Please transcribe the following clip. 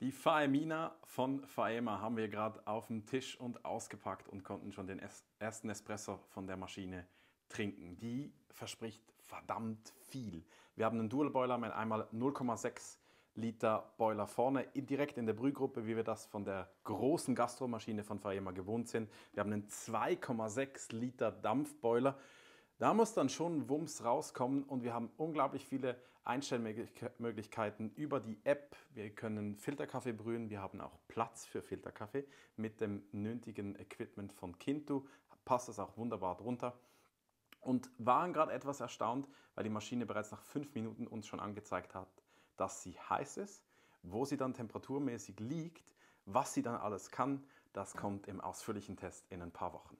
Die Faemina von Faema haben wir gerade auf dem Tisch und ausgepackt und konnten schon den ersten Espresso von der Maschine trinken. Die verspricht verdammt viel. Wir haben einen Dual Boiler mit einmal 0,6 Liter Boiler vorne, direkt in der Brühgruppe, wie wir das von der großen Gastromaschine von Faema gewohnt sind. Wir haben einen 2,6 Liter Dampfboiler da muss dann schon Wumms rauskommen und wir haben unglaublich viele Einstellmöglichkeiten über die App. Wir können Filterkaffee brühen, wir haben auch Platz für Filterkaffee. Mit dem nötigen Equipment von Kintu passt das auch wunderbar drunter und waren gerade etwas erstaunt, weil die Maschine bereits nach fünf Minuten uns schon angezeigt hat, dass sie heiß ist, wo sie dann temperaturmäßig liegt, was sie dann alles kann. Das kommt im ausführlichen Test in ein paar Wochen.